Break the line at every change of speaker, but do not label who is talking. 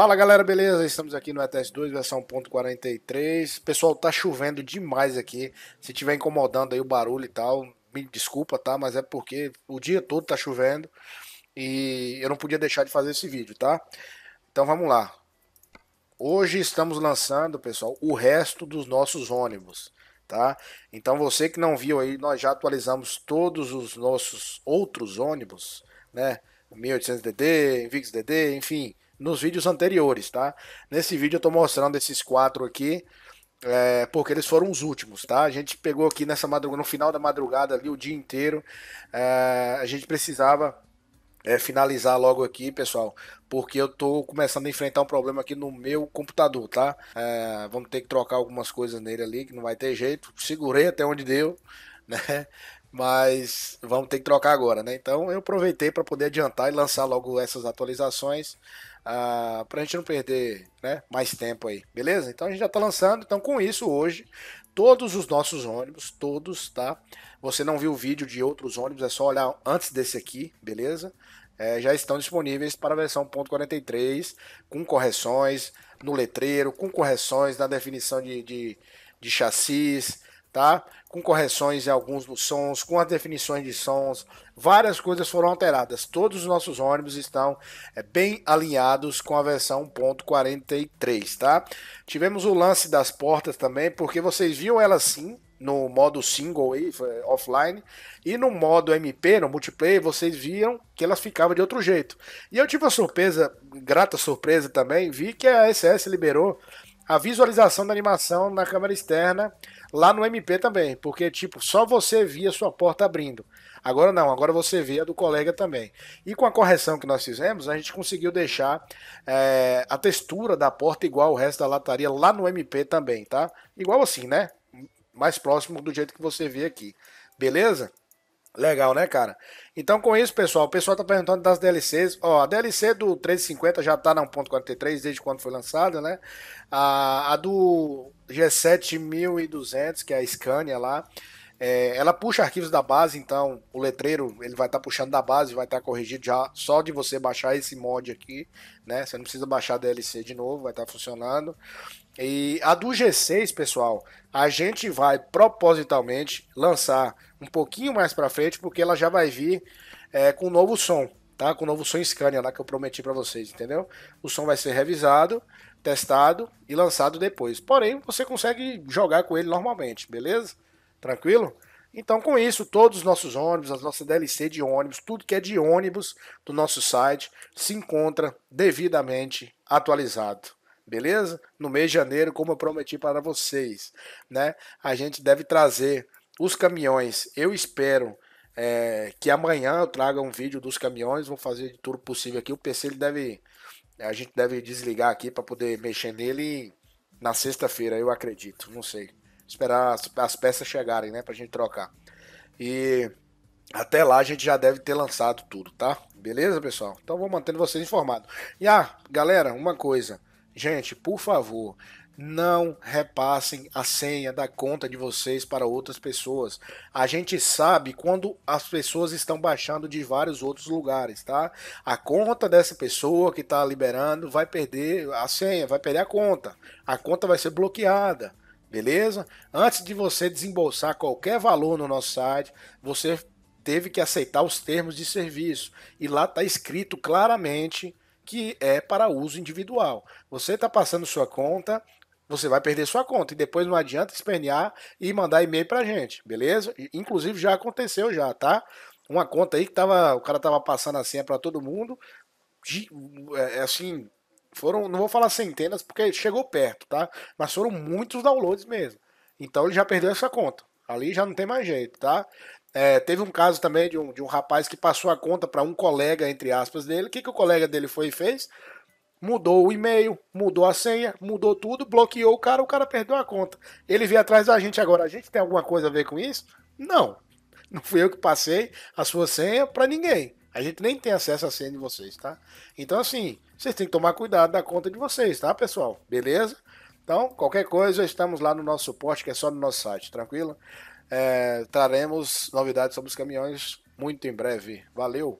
Fala galera, beleza? Estamos aqui no ETS 2 versão .43. Pessoal, tá chovendo demais aqui. Se tiver incomodando aí o barulho e tal, me desculpa, tá? Mas é porque o dia todo tá chovendo e eu não podia deixar de fazer esse vídeo, tá? Então vamos lá. Hoje estamos lançando, pessoal, o resto dos nossos ônibus, tá? Então você que não viu aí, nós já atualizamos todos os nossos outros ônibus, né? 1800DD, Invix DD, enfim, nos vídeos anteriores, tá? Nesse vídeo eu tô mostrando esses quatro aqui, é, porque eles foram os últimos, tá? A gente pegou aqui nessa madrugada, no final da madrugada ali, o dia inteiro, é, a gente precisava é, finalizar logo aqui, pessoal, porque eu tô começando a enfrentar um problema aqui no meu computador, tá? É, vamos ter que trocar algumas coisas nele ali, que não vai ter jeito. Segurei até onde deu, né? mas vamos ter que trocar agora, né? Então eu aproveitei para poder adiantar e lançar logo essas atualizações uh, ah, para a gente não perder né, mais tempo aí, beleza? Então a gente já está lançando, então com isso hoje todos os nossos ônibus, todos, tá? Você não viu o vídeo de outros ônibus, é só olhar antes desse aqui, beleza? É, já estão disponíveis para a versão 1.43 com correções no letreiro, com correções na definição de, de, de chassis, tá? Com correções em alguns dos sons, com as definições de sons, várias coisas foram alteradas. Todos os nossos ônibus estão é, bem alinhados com a versão 1.43 tá? Tivemos o lance das portas também, porque vocês viam ela sim no modo single offline e no modo MP, no multiplayer, vocês viam que elas ficavam de outro jeito. E eu tive uma surpresa, grata surpresa também, vi que a SS liberou a visualização da animação na câmera externa lá no MP também, porque tipo, só você via sua porta abrindo. Agora não, agora você vê a do colega também. E com a correção que nós fizemos, a gente conseguiu deixar é, a textura da porta igual ao resto da lataria lá no MP também, tá? Igual assim, né? Mais próximo do jeito que você vê aqui. Beleza? Legal, né, cara? Então, com isso, pessoal, o pessoal tá perguntando das DLCs. Ó, a DLC do 350 já tá na 1.43 desde quando foi lançada, né? A, a do G7200, que é a Scania lá, é, ela puxa arquivos da base, então o letreiro ele vai estar tá puxando da base, vai estar tá corrigido já só de você baixar esse mod aqui, né? Você não precisa baixar a DLC de novo, vai estar tá funcionando. E a do G6, pessoal, a gente vai propositalmente lançar um pouquinho mais para frente, porque ela já vai vir é, com um novo som, tá? Com o um novo som Scania lá que eu prometi para vocês, entendeu? O som vai ser revisado, testado e lançado depois. Porém, você consegue jogar com ele normalmente, beleza? Tranquilo? Então, com isso, todos os nossos ônibus, as nossas DLC de ônibus, tudo que é de ônibus do nosso site se encontra devidamente atualizado beleza? No mês de janeiro, como eu prometi para vocês, né? A gente deve trazer os caminhões. Eu espero é, que amanhã eu traga um vídeo dos caminhões. Vou fazer de tudo possível aqui. O PC ele deve, a gente deve desligar aqui para poder mexer nele na sexta-feira, eu acredito. Não sei. Esperar as, as peças chegarem, né? Para a gente trocar. E até lá a gente já deve ter lançado tudo, tá? Beleza, pessoal? Então vou mantendo vocês informados. E ah, galera, uma coisa. Gente, por favor, não repassem a senha da conta de vocês para outras pessoas. A gente sabe quando as pessoas estão baixando de vários outros lugares, tá? A conta dessa pessoa que está liberando vai perder a senha, vai perder a conta. A conta vai ser bloqueada. Beleza? Antes de você desembolsar qualquer valor no nosso site, você teve que aceitar os termos de serviço. E lá está escrito claramente que é para uso individual. Você está passando sua conta, você vai perder sua conta. E depois não adianta espernear e mandar e-mail para a gente, beleza? Inclusive já aconteceu já, tá? Uma conta aí que tava, o cara tava passando a senha para todo mundo, de, é, é assim, foram, não vou falar centenas porque chegou perto, tá? Mas foram muitos downloads mesmo. Então ele já perdeu essa conta. Ali já não tem mais jeito, tá? É, teve um caso também de um, de um rapaz que passou a conta para um colega, entre aspas, dele. O que, que o colega dele foi e fez? Mudou o e-mail, mudou a senha, mudou tudo, bloqueou o cara, o cara perdeu a conta. Ele veio atrás da gente agora. A gente tem alguma coisa a ver com isso? Não. Não fui eu que passei a sua senha para ninguém. A gente nem tem acesso à senha de vocês, tá? Então, assim, vocês têm que tomar cuidado da conta de vocês, tá, pessoal? Beleza? Então, qualquer coisa, estamos lá no nosso suporte, que é só no nosso site, tranquilo? É, traremos novidades sobre os caminhões muito em breve. Valeu!